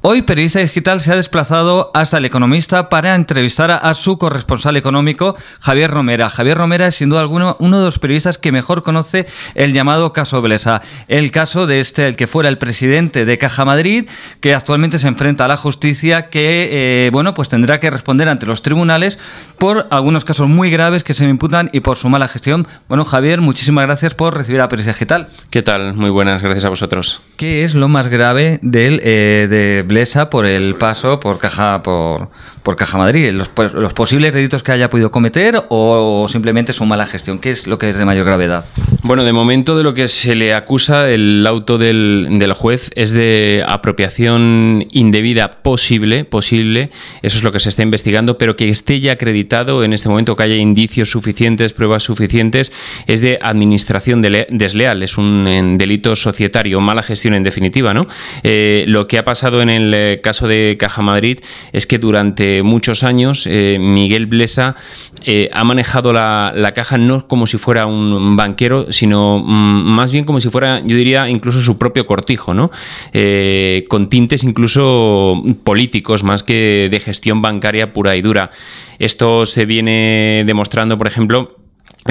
Hoy Periodista Digital se ha desplazado hasta el economista para entrevistar a, su corresponsal económico, Javier Romera. Javier Romera es sin duda alguna uno de los periodistas que mejor conoce el llamado caso Blesa, el caso de este, el que fuera el presidente de Caja Madrid, que actualmente se enfrenta a la justicia, que eh, bueno, pues tendrá que responder ante los tribunales por algunos casos muy graves que se le imputan y por su mala gestión. Bueno, Javier, muchísimas gracias por recibir a Periodista Digital. ¿Qué tal? Muy buenas, gracias a vosotros. ¿Qué es lo más grave del, eh, por el paso por Caja, por, por Caja Madrid. Los, pues, posibles delitos que haya podido cometer o simplemente su mala gestión. ¿Qué es lo que es de mayor gravedad? Bueno, de momento de lo que se le acusa el auto del, juez es de apropiación indebida posible, posible. Eso es lo que se está investigando, pero que esté ya acreditado en este momento, que haya indicios suficientes, pruebas suficientes, es de administración desleal. Es un delito societario, mala gestión en definitiva, ¿no? Eh, lo que ha pasado en el el caso de Caja Madrid es que durante muchos años eh, Miguel Blesa eh, ha manejado la, caja no como si fuera un banquero, sino mm, más bien como si fuera, yo diría, incluso su propio cortijo, ¿no? Eh, con tintes incluso políticos más que de gestión bancaria pura y dura. Esto se viene demostrando, por ejemplo,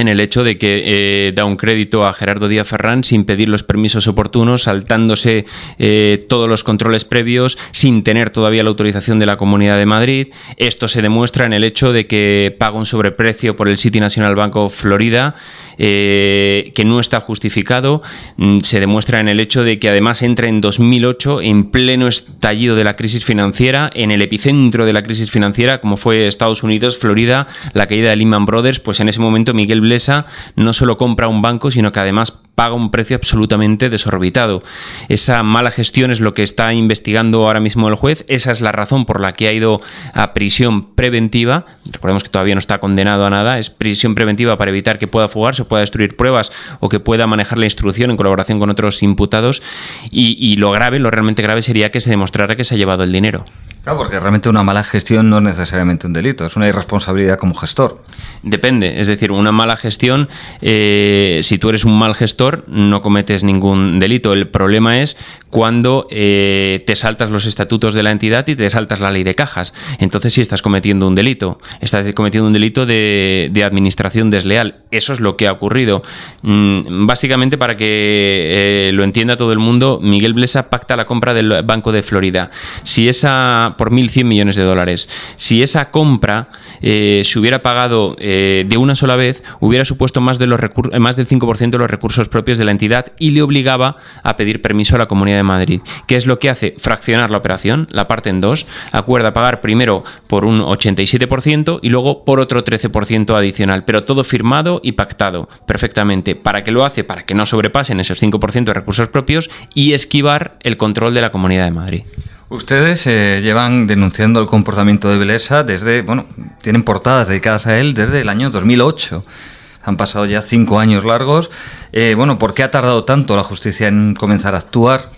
en el hecho de que eh, da un crédito a Gerardo Díaz Ferrán sin pedir los permisos oportunos, saltándose eh, todos los controles previos, sin tener todavía la autorización de la Comunidad de Madrid. Esto se demuestra en el hecho de que paga un sobreprecio por el City National Banco Florida, eh, que no está justificado. Mm, se demuestra en el hecho de que además entra en 2008, en pleno estallido de la crisis financiera, en el epicentro de la crisis financiera, como fue Estados Unidos, Florida, la caída de Lehman Brothers, pues en ese momento Miguel no solo compra un banco, sino que además paga un precio absolutamente desorbitado. Esa mala gestión es lo que está investigando ahora mismo el juez. Esa es la razón por la que ha ido a prisión preventiva. Recordemos que todavía no está condenado a nada. Es prisión preventiva para evitar que pueda fugarse, pueda destruir pruebas o que pueda manejar la instrucción en colaboración con otros imputados. Y, lo grave, lo realmente grave sería que se demostrara que se ha llevado el dinero. Claro, porque realmente una mala gestión no es necesariamente un delito, es una irresponsabilidad como gestor. Depende, es decir, una mala la gestión, eh, si tú eres un mal gestor, no cometes ningún delito. El problema es cuando eh, te saltas los estatutos de la entidad y te saltas la ley de cajas. Entonces sí estás cometiendo un delito, estás cometiendo un delito de, administración desleal. Eso es lo que ha ocurrido. Mm, básicamente, para que eh, lo entienda todo el mundo, Miguel Blesa pacta la compra del Banco de Florida. Si esa, por 1.100 millones de dólares, si esa compra eh, se hubiera pagado de una sola vez, hubiera supuesto más, de los más del 5% de los recursos propios de la entidad y le obligaba a pedir permiso a la comunidad de Madrid. ¿Qué es lo que hace? Fraccionar la operación, la parte en dos, acuerda pagar primero por un 87% y luego por otro 13% adicional, pero todo firmado y pactado perfectamente. ¿Para qué lo hace? Para que no sobrepasen esos 5% de recursos propios y esquivar el control de la Comunidad de Madrid. Ustedes eh, llevan denunciando el comportamiento de Belesa desde, bueno, tienen portadas dedicadas a él desde el año 2008 han pasado ya cinco años largos. Eh, bueno, ¿por qué ha tardado tanto la justicia en comenzar a actuar?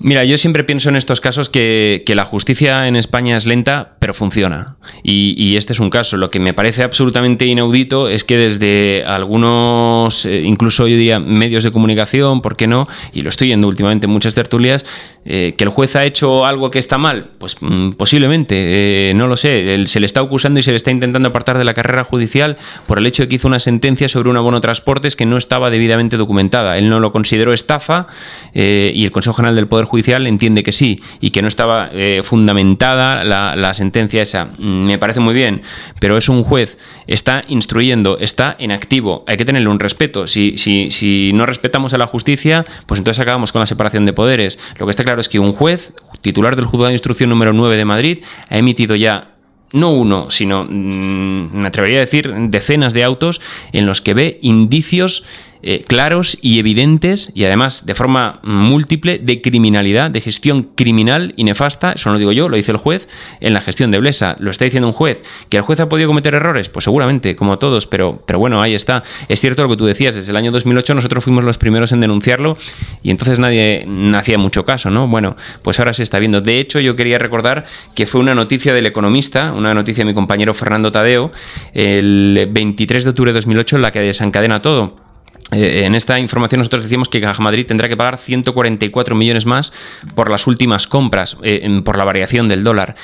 Mira, yo siempre pienso en estos casos que, la justicia en España es lenta, pero funciona. Y, este es un caso. Lo que me parece absolutamente inaudito es que desde algunos, eh, incluso hoy día, medios de comunicación, ¿por qué no? Y lo estoy viendo últimamente en muchas tertulias, eh, ¿Que el juez ha hecho algo que está mal? Pues mm, posiblemente, eh, no lo sé. se le está acusando y se le está intentando apartar de la carrera judicial por el hecho de que hizo una sentencia sobre un abono transportes que no estaba debidamente documentada. Él no lo consideró estafa eh, y el Consejo General del Poder Judicial entiende que sí y que no estaba fundamentada la, sentencia esa. Mm, me parece muy bien, pero es un juez, está instruyendo, está en activo. Hay que tenerle un respeto. Si, si, si no respetamos a la justicia, pues entonces acabamos con la separación de poderes. Lo que está claro es que un juez, titular del Juzgado de Instrucción número 9 de Madrid, ha emitido ya no uno, sino, mm, me atrevería a decir, decenas de autos en los que ve indicios eh, claros y evidentes, y además de forma múltiple, de criminalidad, de gestión criminal y nefasta, eso no digo yo, lo dice el juez, en la gestión de Blesa, lo está diciendo un juez, que el juez ha podido cometer errores, pues seguramente, como todos, pero, pero bueno, ahí está. Es cierto lo que tú decías, desde el año 2008 nosotros fuimos los primeros en denunciarlo y entonces nadie hacía mucho caso, ¿no? Bueno, pues ahora se está viendo. De hecho, yo quería recordar que fue una noticia del Economista, una noticia de mi compañero Fernando Tadeo, el 23 de octubre de 2008, en la que desencadena todo. Eh, en esta información nosotros decimos que Caja Madrid tendrá que pagar 144 millones más por las últimas compras, eh, por la variación del dólar.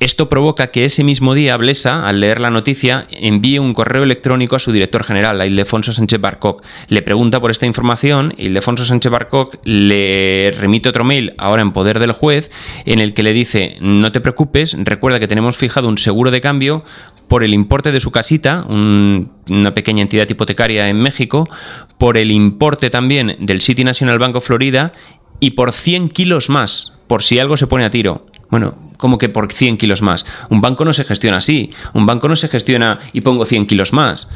Esto provoca que ese mismo día Blesa, al leer la noticia, envíe un correo electrónico a su director general, a Ildefonso Sánchez Barcock. Le pregunta por esta información, Ildefonso Sánchez Barcock le remite otro mail, ahora en poder del juez, en el que le dice, no te preocupes, recuerda que tenemos fijado un seguro de cambio por el importe de su casita, una pequeña entidad hipotecaria en México, por el importe también del City National Bank Florida y por 100 kilos más, por si algo se pone a tiro. Bueno, como que por 100 kilos más. Un banco no se gestiona así. Un banco no se gestiona y pongo 100 kilos más.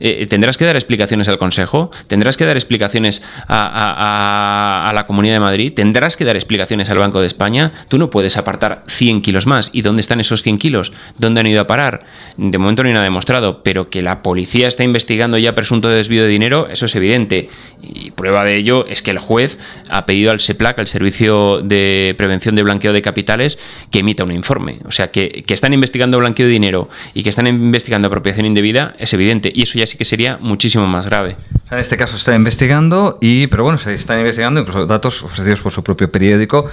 Eh, eh, ¿Tendrás que dar explicaciones al Consejo? ¿Tendrás que dar explicaciones a, la Comunidad de Madrid? ¿Tendrás que dar explicaciones al Banco de España? Tú no puedes apartar 100 kilos más. ¿Y dónde están esos 100 kilos? ¿Dónde han ido a parar? De momento no hay nada demostrado, pero que la policía está investigando ya presunto desvío de dinero, eso es evidente. Y prueba de ello es que el juez ha pedido al SEPLAC, al Servicio de Prevención de Blanqueo de Capitales, que emita un informe. O sea, que, que están investigando blanqueo de dinero y que están investigando apropiación indebida es evidente. Y eso ya sí que sería muchísimo más grave. En este caso se está investigando, y, pero bueno, se están investigando incluso datos ofrecidos por su propio periódico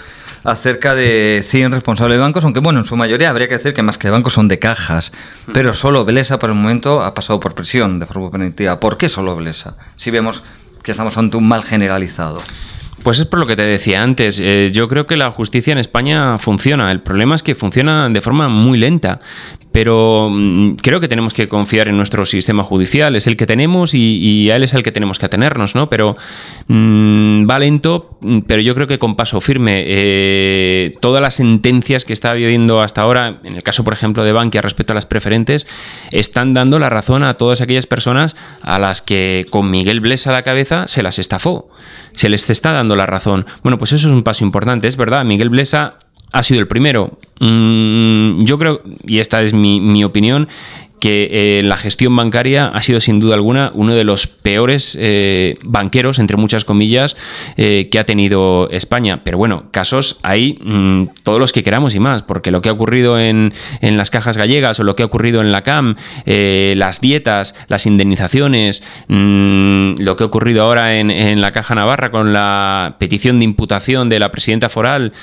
acerca de 100 responsables de bancos, aunque bueno, en su mayoría habría que decir que más que bancos son de cajas, hmm. pero solo Blesa por el momento ha pasado por prisión de forma preventiva. ¿Por qué solo Blesa? Si vemos que estamos ante un mal generalizado. Pues es por lo que te decía antes. Eh, yo creo que la justicia en España funciona. El problema es que funciona de forma muy lenta pero mm, creo que tenemos que confiar en nuestro sistema judicial, es el que tenemos y, a él es al que tenemos que atenernos, ¿no? Pero mm, va lento, mm, pero yo creo que con paso firme. Eh, todas las sentencias que está viviendo hasta ahora, en el caso, por ejemplo, de Bankia respecto a las preferentes, están dando la razón a todas aquellas personas a las que con Miguel Blesa a la cabeza se las estafó. Se les está dando la razón. Bueno, pues eso es un paso importante, es verdad, Miguel Blesa ha sido el primero, Mm, yo creo, y esta es mi, mi opinión, que eh, la gestión bancaria ha sido sin duda alguna uno de los peores eh, banqueros, entre muchas comillas, eh, que ha tenido España. Pero bueno, casos hay mm, todos los que queramos y más, porque lo que ha ocurrido en, en las cajas gallegas o lo que ha ocurrido en la CAM, las dietas, las indemnizaciones, mm, lo que ha ocurrido ahora en, la Caja Navarra con la petición de imputación de la presidenta foral,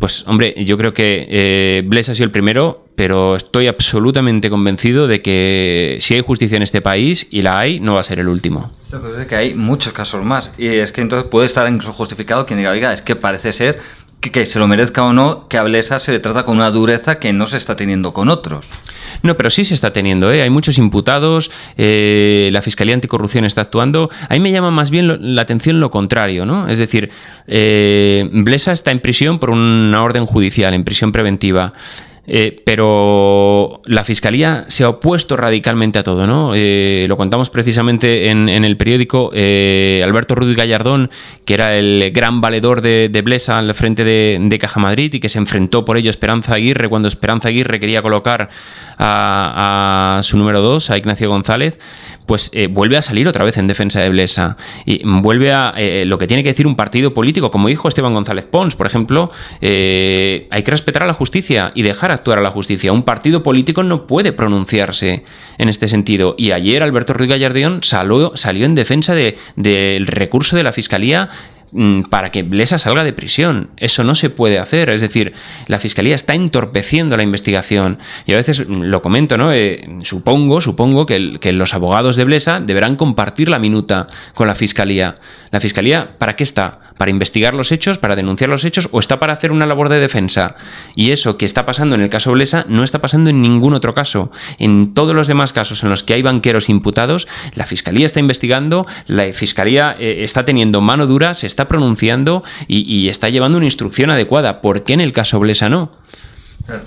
pues hombre, yo creo que eh, Bles ha sido el primero pero estoy absolutamente convencido de que si hay justicia en este país, y la hay, no va a ser el último. Entonces es que hay muchos casos más, y es que entonces puede estar incluso justificado quien diga, oiga, es que parece ser que, se lo merezca o no, que a Blesa se le trata con una dureza que no se está teniendo con otros. No, pero sí se está teniendo, ¿eh? hay muchos imputados, eh, la Fiscalía Anticorrupción está actuando. A mí me llama más bien la atención lo contrario, ¿no? Es decir, eh, Blesa está en prisión por una orden judicial, en prisión preventiva. Eh, pero la Fiscalía se ha opuesto radicalmente a todo, ¿no? Eh, lo contamos precisamente en, el periódico. Eh, Alberto Rudy Gallardón, que era el gran valedor de, Blesa al frente de, Caja Madrid y que se enfrentó por ello a Esperanza Aguirre cuando Esperanza Aguirre quería colocar a, a su número 2, a Ignacio González, pues vuelve a salir otra vez en defensa de Blesa. Y vuelve a lo que tiene que decir un partido político. Como dijo Esteban González Pons, por ejemplo, hay que respetar a la justicia y dejar a a la justicia. Un partido político no puede pronunciarse en este sentido. Y ayer Alberto Ruiz Gallardón salió, salió en defensa del de, recurso de la Fiscalía mm, para que Blesa salga de prisión. Eso no se puede hacer. Es decir, la fiscalía está entorpeciendo la investigación. Y a veces mm, lo comento, ¿no? Eh, supongo, supongo que, los abogados de Blesa deberán compartir la minuta con la fiscalía. ¿La fiscalía para qué está? ¿Para investigar los hechos, para denunciar los hechos o está para hacer una labor de defensa? Y eso que está pasando en el caso Blesa no está pasando en ningún otro caso. En todos los demás casos en los que hay banqueros imputados, la fiscalía está investigando, la fiscalía eh, está teniendo mano dura, se está pronunciando y, está llevando una instrucción adecuada. ¿Por qué en el caso Blesa no?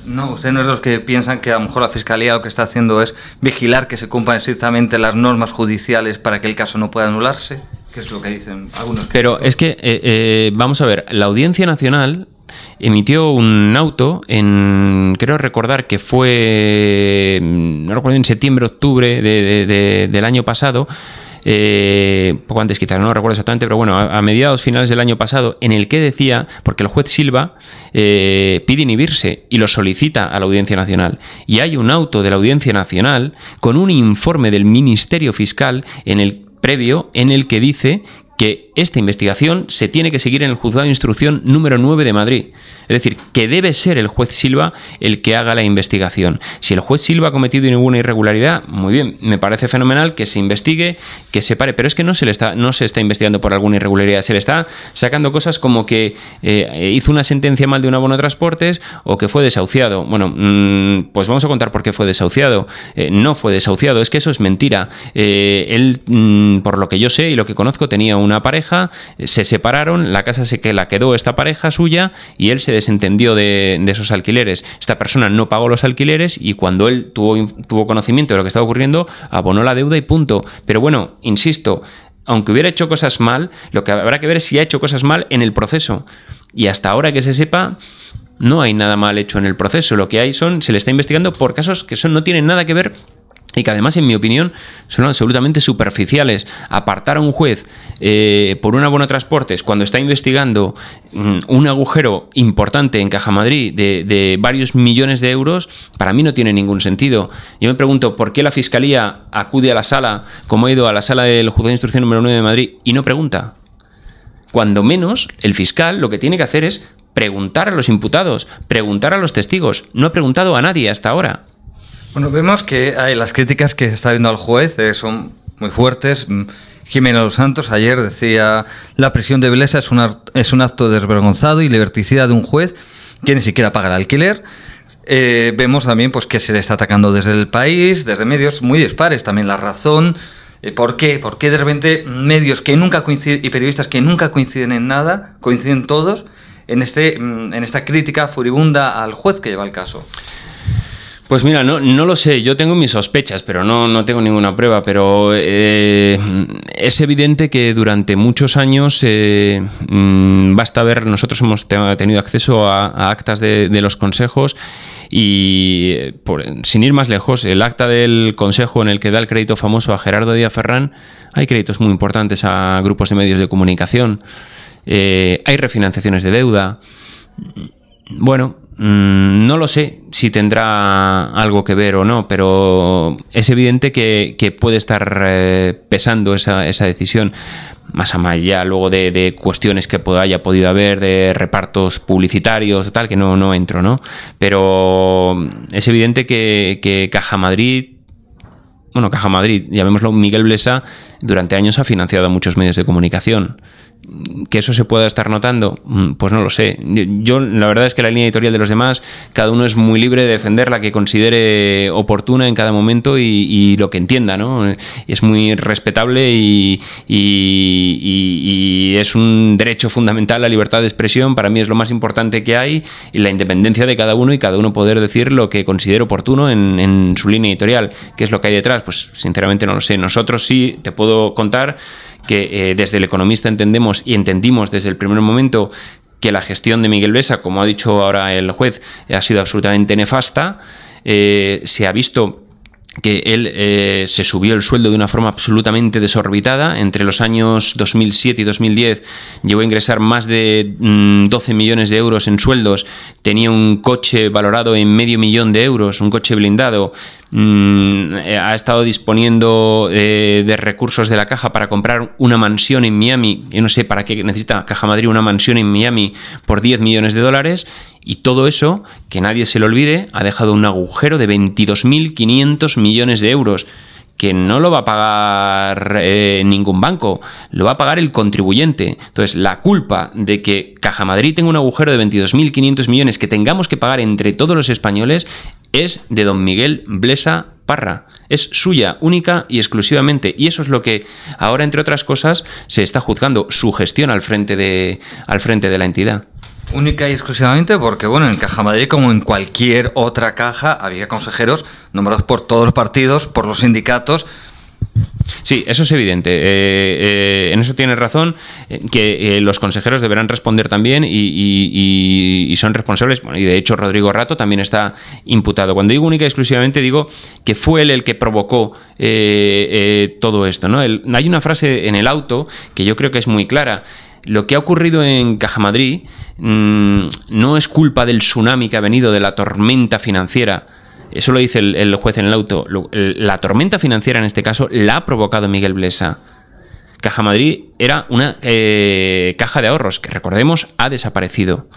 No, usted no es los que piensan que a lo mejor la Fiscalía lo que está haciendo es vigilar que se cumplan estrictamente las normas judiciales para que el caso no pueda anularse que es lo que dicen algunos. Pero es que, eh, eh, vamos a ver, la Audiencia Nacional emitió un auto en, creo recordar que fue, mm, no recuerdo, en septiembre, octubre del año pasado, eh, poco antes quizás, no recuerdo exactamente, pero bueno, a, mediados finales del año pasado, en el que decía, porque el juez Silva eh, pide inhibirse y lo solicita a la Audiencia Nacional, y hay un auto de la Audiencia Nacional con un informe del Ministerio Fiscal en el previo en el que dice que esta investigación se tiene que seguir en el juzgado de instrucción número 9 de Madrid. Es decir, que debe ser el juez Silva el que haga la investigación. Si el juez Silva ha cometido ninguna irregularidad, muy bien, me parece fenomenal que se investigue, que se pare, pero es que no se le está, no se está investigando por alguna irregularidad, se le está sacando cosas como que eh, hizo una sentencia mal de un abono de transportes o que fue desahuciado. Bueno, mm, pues vamos a contar por qué fue desahuciado. Eh, no fue desahuciado, es que eso es mentira. Eh, él, mm, por lo que yo sé y lo que conozco, tenía un una pareja, eh, se separaron, la casa se que la quedó esta pareja suya y él se desentendió de, esos alquileres. Esta persona no pagó los alquileres y cuando él tuvo, tuvo conocimiento de lo que estaba ocurriendo, abonó la deuda y punto. Pero bueno, insisto, aunque hubiera hecho cosas mal, lo que habrá que ver es si ha hecho cosas mal en el proceso. Y hasta ahora que se sepa, no hay nada mal hecho en el proceso. Lo que hay son, se le está investigando por casos que son, no tienen nada que ver y que además, en mi opinión, son absolutamente superficiales. Apartar a un juez eh, por una buena transportes cuando está investigando mm, un agujero importante en Caja Madrid de, varios millones de euros, para mí no tiene ningún sentido. Yo me pregunto por qué la Fiscalía acude a la sala, como ha ido a la sala del Juzgado de Instrucción número 9 de Madrid, y no pregunta. Cuando menos, el fiscal lo que tiene que hacer es preguntar a los imputados, preguntar a los testigos. No ha preguntado a nadie hasta ahora. Bueno, vemos que hay las críticas que se está viendo al juez eh, son muy fuertes. Mm, Jimena Los Santos ayer decía, la prisión de beleza es, es un acto desvergonzado y liberticida de un juez que ni siquiera paga el alquiler. Eh, vemos también pues, que se le está atacando desde el país, desde medios muy dispares, también la razón. Eh, ¿Por qué? ¿Por qué de repente medios que nunca coinciden y periodistas que nunca coinciden en nada, coinciden todos en, este, mm, en esta crítica furibunda al juez que lleva el caso? Pues mira, no, no lo sé, yo tengo mis sospechas, pero no, tengo ninguna prueba, pero eh, es evidente que durante muchos años eh, mm, basta ver, nosotros hemos tenido acceso a, actas de, los consejos y eh, sin ir más lejos, el acta del consejo en el que da el crédito famoso a Gerardo Díaz Ferrán, hay créditos muy importantes a grupos de medios de comunicación, hay refinanciaciones de deuda. Mm, bueno, Mm, no lo sé si tendrá algo que ver o no, pero es evidente que, puede estar eh, pesando esa, decisión más allá luego de, cuestiones que haya podido haber, de repartos publicitarios, tal, que no, no entro, ¿no? Pero es evidente que, que Caja Madrid, bueno, Caja Madrid, llamémoslo Miguel Blesa, durante años ha financiado muchos medios de comunicación que eso se pueda estar notando, mm, pues no lo sé. Yo la verdad es que la línea editorial de los demás, cada uno es muy libre de defender la que considere oportuna en cada momento y, lo que entienda, ¿no? Es muy respetable y, es un derecho fundamental la libertad de expresión. Para mí es lo más importante que hay y la independencia de cada uno y cada uno poder decir lo que considere oportuno en, en su línea editorial. ¿Qué es lo que hay detrás? Pues sinceramente no lo sé. Nosotros sí te puedo contar que eh, desde el economista entendemos y entendimos desde el primer momento que la gestión de Miguel Besa, como ha dicho ahora el juez, ha sido absolutamente nefasta. Eh, se ha visto que él eh, se subió el sueldo de una forma absolutamente desorbitada. Entre los años 2007 y 2010 llegó a ingresar más de 12 mm, millones de euros en sueldos. Tenía un coche valorado en medio millón de euros, un coche blindado. Mm, eh, ha estado disponiendo eh, de recursos de la caja para comprar una mansión en Miami. Yo no sé para qué necesita Caja Madrid una mansión en Miami por 10 millones de dólares. Y todo eso, que nadie se lo olvide, ha dejado un agujero de 22.500 millones de euros, que no lo va a pagar eh, ningún banco, lo va a pagar el contribuyente. Entonces, la culpa de que Caja Madrid tenga un agujero de 22.500 millones que tengamos que pagar entre todos los españoles es de don Miguel Blesa Parra. Es suya, única y exclusivamente. Y eso es lo que ahora, entre otras cosas, se está juzgando, su gestión al frente de, al frente de la entidad. Única y exclusivamente porque, bueno, en Caja Madrid, como en cualquier otra caja, había consejeros nombrados por todos los partidos, por los sindicatos, Sí, eso es evidente. Eh, eh, en eso tienes razón, eh, que los consejeros deberán responder también y, son responsables. y de hecho Rodrigo Rato también está imputado. Cuando digo única y exclusivamente digo que fue él el que provocó todo esto. hay una frase en el auto que yo creo que es muy clara lo que ha ocurrido en Caja Madrid mm, no es culpa del tsunami que ha venido, de la tormenta financiera. Eso lo dice el, juez en el auto. la tormenta financiera en este caso la ha provocado Miguel Blesa. Caja Madrid era una eh, caja de ahorros que, recordemos, ha desaparecido.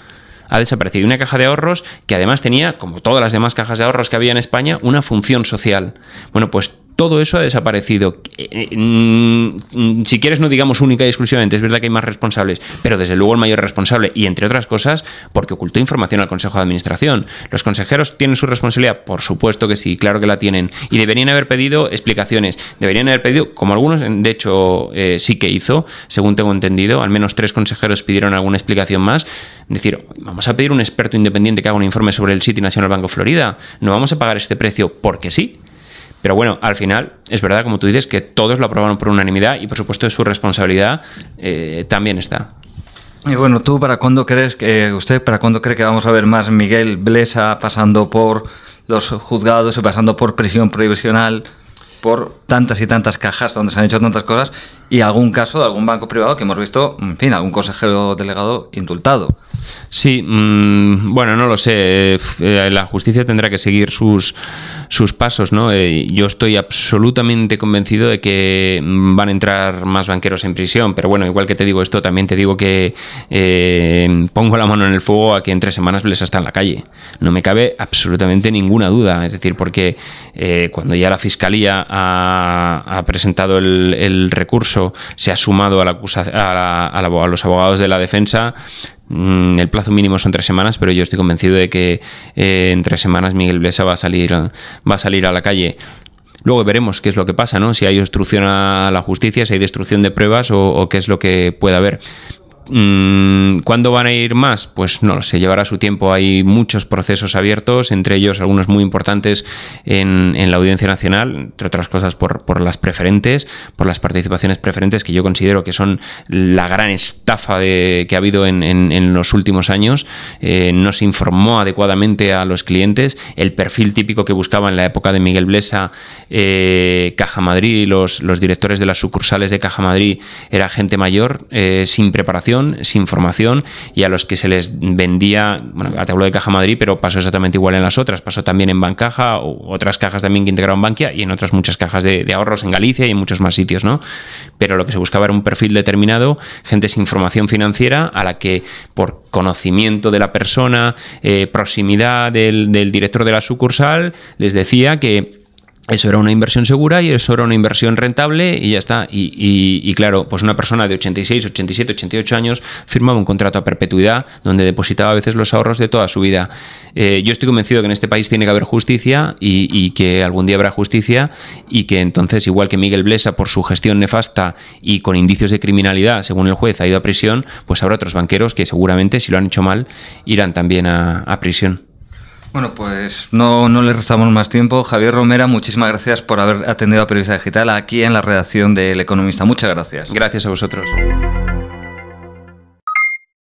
Ha desaparecido una caja de ahorros que además tenía, como todas las demás cajas de ahorros que había en España, una función social. Bueno, pues todo eso ha desaparecido. Eh, eh, mm, si quieres, no digamos única y exclusivamente, es verdad que hay más responsables, pero desde luego el mayor responsable, y entre otras cosas, porque ocultó información al Consejo de Administración. Los consejeros tienen su responsabilidad, por supuesto que sí, claro que la tienen, y deberían haber pedido explicaciones, deberían haber pedido, como algunos, de hecho, eh, sí que hizo, según tengo entendido, al menos tres consejeros pidieron alguna explicación más, decir, vamos a pedir un experto independiente que haga un informe sobre el City nacional Banco of Florida, no vamos a pagar este precio porque sí, pero bueno, al final es verdad, como tú dices, que todos lo aprobaron por unanimidad y por supuesto su responsabilidad eh, también está. Y bueno, ¿tú para cuándo crees que, usted para cuándo cree que vamos a ver más Miguel Blesa pasando por los juzgados y pasando por prisión provisional? por tantas y tantas cajas donde se han hecho tantas cosas y algún caso de algún banco privado que hemos visto, en fin, algún consejero delegado indultado. Sí, mm, bueno, no lo sé. Eh, la justicia tendrá que seguir sus, sus pasos, ¿no? Eh, yo estoy absolutamente convencido de que van a entrar más banqueros en prisión, pero bueno, igual que te digo esto, también te digo que eh, pongo la mano en el fuego a que en tres semanas les hasta en la calle. No me cabe absolutamente ninguna duda, es decir, porque eh, cuando ya la fiscalía ha, presentado el, recurso, se ha sumado a, a los abogados de la defensa, Mm, el plazo mínimo son tres semanas, pero yo estoy convencido de que eh, en tres semanas Miguel Blesa va a salir, va a salir a la calle. Luego veremos qué es lo que pasa, ¿no? Si hay obstrucción a la justicia, si hay destrucción de pruebas o, o qué es lo que pueda haber. Mm, ¿Cuándo van a ir más? Pues no lo sé, llevará su tiempo. Hay muchos procesos abiertos, entre ellos algunos muy importantes en, la Audiencia Nacional, entre otras cosas por, las preferentes, por las participaciones preferentes, que yo considero que son la gran estafa que ha habido en, los últimos años. Eh, no se informó adecuadamente a los clientes. El perfil típico que buscaba en la época de Miguel Blesa, eh, Caja Madrid, los, los directores de las sucursales de Caja Madrid, era gente mayor, eh, sin preparación sin formación, y a los que se les vendía, bueno, te hablo de Caja Madrid, pero pasó exactamente igual en las otras, pasó también en Bancaja, otras cajas también que integraron Bankia, y en otras muchas cajas de, ahorros en Galicia y en muchos más sitios, ¿no? Pero lo que se buscaba era un perfil determinado, gente sin formación financiera, a la que por conocimiento de la persona, eh, proximidad del director de la sucursal, les decía que eso era una inversión segura y eso era una inversión rentable y ya está. Y, claro, pues una persona de 86, 87, 88 años firmaba un contrato a perpetuidad donde depositaba a veces los ahorros de toda su vida. Eh, yo estoy convencido que en este país tiene que haber justicia y, que algún día habrá justicia y que entonces, igual que Miguel Blesa por su gestión nefasta y con indicios de criminalidad, según el juez, ha ido a prisión, pues habrá otros banqueros que seguramente si lo han hecho mal irán también a prisión. Bueno, pues no, no le restamos más tiempo. Javier Romera, muchísimas gracias por haber atendido a Periodista Digital aquí en la redacción del Economista. Muchas gracias. Gracias a vosotros.